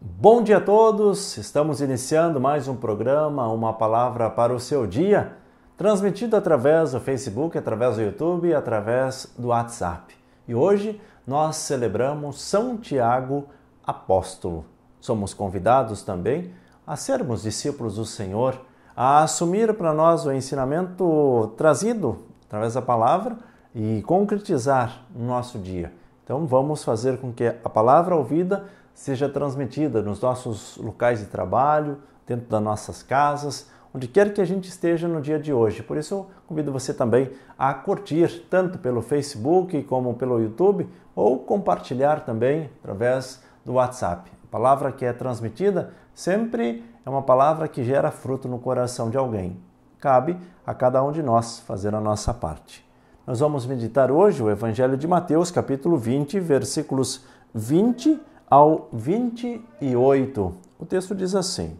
Bom dia a todos! Estamos iniciando mais um programa, uma palavra para o seu dia, transmitido através do Facebook, através do YouTube, através do WhatsApp. E hoje nós celebramos São Tiago Apóstolo. Somos convidados também a sermos discípulos do Senhor, a assumir para nós o ensinamento trazido através da palavra e concretizar no nosso dia. Então vamos fazer com que a palavra ouvida seja transmitida nos nossos locais de trabalho, dentro das nossas casas, onde quer que a gente esteja no dia de hoje. Por isso eu convido você também a curtir tanto pelo Facebook como pelo YouTube ou compartilhar também através do WhatsApp. A palavra que é transmitida sempre é uma palavra que gera fruto no coração de alguém. Cabe a cada um de nós fazer a nossa parte. Nós vamos meditar hoje o Evangelho de Mateus, capítulo 20, versículos 20 ao 28. O texto diz assim: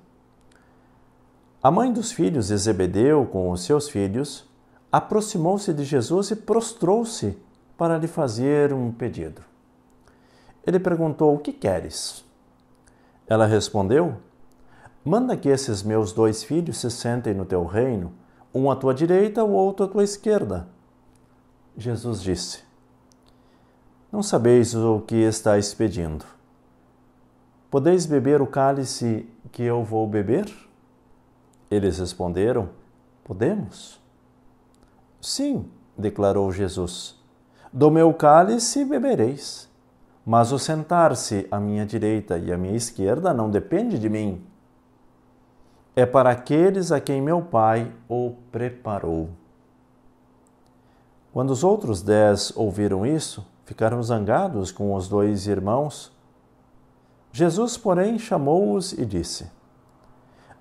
A mãe dos filhos de Zebedeu, com os seus filhos, aproximou-se de Jesus e prostrou-se para lhe fazer um pedido. Ele perguntou: O que queres? Ela respondeu: Manda que esses meus dois filhos se sentem no teu reino, um à tua direita, o outro à tua esquerda. Jesus disse: Não sabeis o que estáis pedindo. Podeis beber o cálice que eu vou beber? Eles responderam: Podemos. Sim, declarou Jesus. Do meu cálice bebereis. Mas o sentar-se à minha direita e à minha esquerda não depende de mim. É para aqueles a quem meu Pai o preparou. Quando os outros dez ouviram isso, ficaram zangados com os dois irmãos Jesus, porém, chamou-os e disse: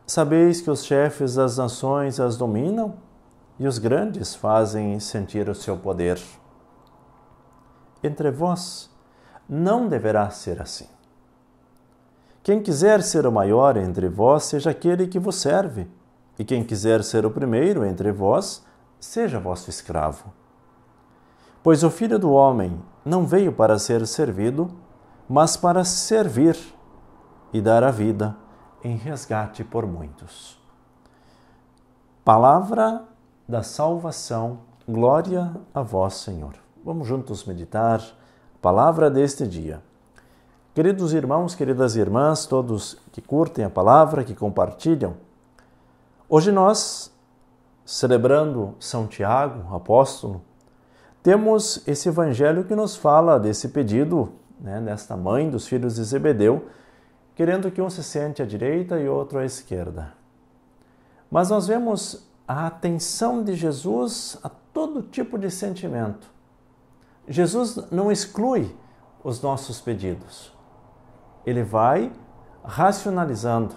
Sabeis que os chefes das nações as dominam e os grandes fazem sentir o seu poder. Entre vós não deverá ser assim. Quem quiser ser o maior entre vós, seja aquele que vos serve, e quem quiser ser o primeiro entre vós, seja vosso escravo. Pois o filho do homem não veio para ser servido, mas para servir e dar a vida em resgate por muitos. Palavra da salvação, glória a vós, Senhor. Vamos juntos meditar a palavra deste dia. Queridos irmãos, queridas irmãs, todos que curtem a palavra, que compartilham, hoje nós, celebrando São Tiago, apóstolo, temos esse evangelho que nos fala desse pedido né, mãe dos filhos de Zebedeu, querendo que um se sente à direita e outro à esquerda. Mas nós vemos a atenção de Jesus a todo tipo de sentimento. Jesus não exclui os nossos pedidos. Ele vai racionalizando.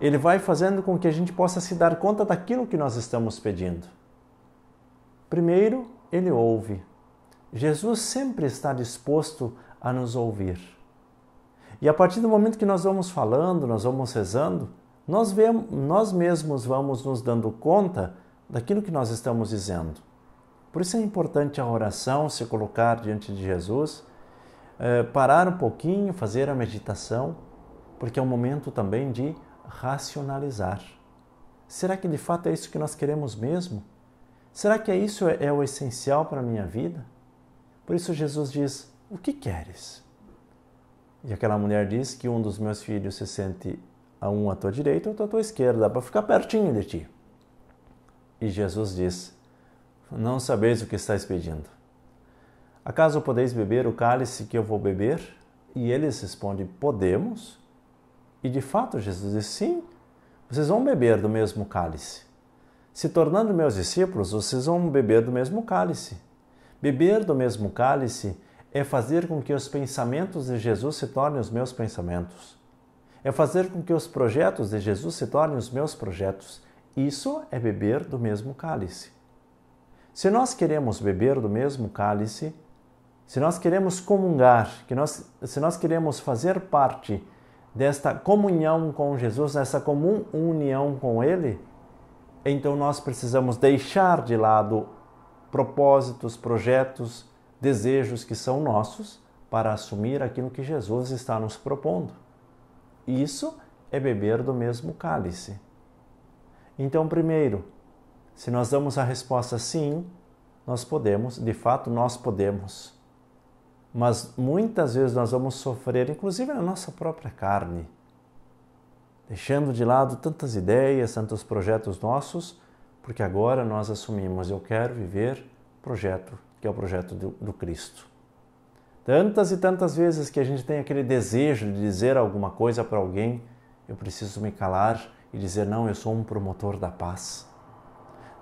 Ele vai fazendo com que a gente possa se dar conta daquilo que nós estamos pedindo. Primeiro, ele ouve. Jesus sempre está disposto a nos ouvir. E a partir do momento que nós vamos falando, nós vamos rezando, nós, vemos, nós mesmos vamos nos dando conta daquilo que nós estamos dizendo. Por isso é importante a oração, se colocar diante de Jesus, é, parar um pouquinho, fazer a meditação, porque é um momento também de racionalizar. Será que de fato é isso que nós queremos mesmo? Será que é isso é, é o essencial para a minha vida? Por isso Jesus diz: o que queres? E aquela mulher diz que um dos meus filhos se sente a um à tua direita, ou à tua esquerda, para ficar pertinho de ti. E Jesus diz: Não sabeis o que estáis pedindo. Acaso podeis beber o cálice que eu vou beber? E eles respondem: Podemos. E de fato Jesus diz: Sim, vocês vão beber do mesmo cálice. Se tornando meus discípulos, vocês vão beber do mesmo cálice. Beber do mesmo cálice é fazer com que os pensamentos de Jesus se tornem os meus pensamentos. É fazer com que os projetos de Jesus se tornem os meus projetos. Isso é beber do mesmo cálice. Se nós queremos beber do mesmo cálice, se nós queremos comungar, que nós, se nós queremos fazer parte desta comunhão com Jesus, dessa comum união com Ele, então nós precisamos deixar de lado propósitos, projetos, desejos que são nossos para assumir aquilo que Jesus está nos propondo. Isso é beber do mesmo cálice. Então, primeiro, se nós damos a resposta sim, nós podemos, de fato, nós podemos. Mas muitas vezes nós vamos sofrer, inclusive na nossa própria carne, deixando de lado tantas ideias, tantos projetos nossos, porque agora nós assumimos: eu quero viver projeto que é o projeto do, do Cristo. Tantas e tantas vezes que a gente tem aquele desejo de dizer alguma coisa para alguém, eu preciso me calar e dizer: não, eu sou um promotor da paz.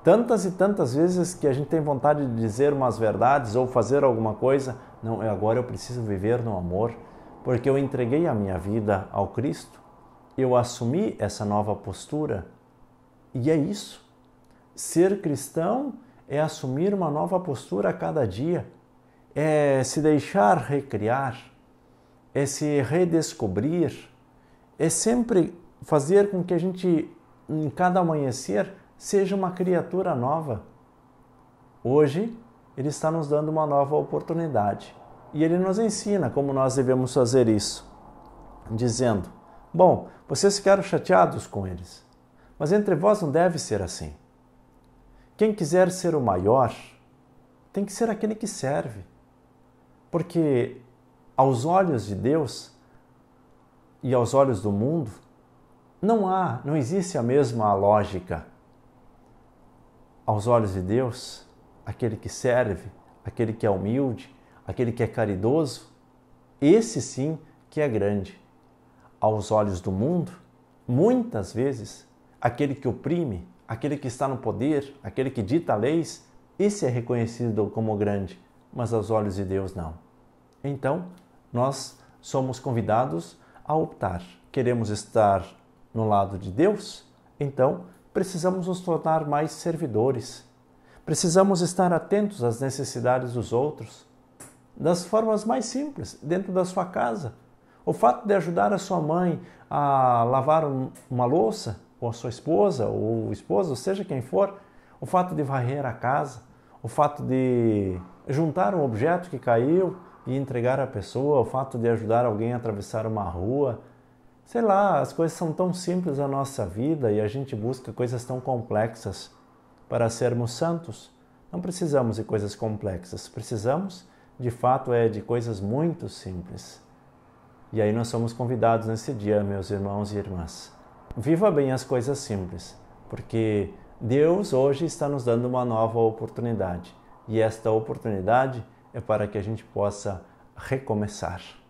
Tantas e tantas vezes que a gente tem vontade de dizer umas verdades ou fazer alguma coisa, não, é agora eu preciso viver no amor, porque eu entreguei a minha vida ao Cristo, eu assumi essa nova postura, e é isso. Ser cristão é assumir uma nova postura a cada dia, é se deixar recriar, é se redescobrir, é sempre fazer com que a gente, em cada amanhecer, seja uma criatura nova. Hoje, Ele está nos dando uma nova oportunidade e Ele nos ensina como nós devemos fazer isso, dizendo: Bom, vocês ficaram chateados com eles, mas entre vós não deve ser assim. Quem quiser ser o maior tem que ser aquele que serve. Porque aos olhos de Deus e aos olhos do mundo, não há, não existe a mesma lógica. Aos olhos de Deus, aquele que serve, aquele que é humilde, aquele que é caridoso, esse sim que é grande. Aos olhos do mundo, muitas vezes, aquele que oprime, aquele que está no poder, aquele que dita leis, esse é reconhecido como grande, mas aos olhos de Deus não. Então, nós somos convidados a optar. Queremos estar no lado de Deus? Então, precisamos nos tornar mais servidores. Precisamos estar atentos às necessidades dos outros, das formas mais simples, dentro da sua casa. O fato de ajudar a sua mãe a lavar uma louça, ou a sua esposa, ou esposa, ou seja quem for, o fato de varrer a casa, o fato de juntar um objeto que caiu e entregar à pessoa, o fato de ajudar alguém a atravessar uma rua. Sei lá, as coisas são tão simples na nossa vida e a gente busca coisas tão complexas para sermos santos. Não precisamos de coisas complexas, precisamos de fato é de coisas muito simples. E aí nós somos convidados nesse dia, meus irmãos e irmãs, viva bem as coisas simples, porque Deus hoje está nos dando uma nova oportunidade e esta oportunidade é para que a gente possa recomeçar.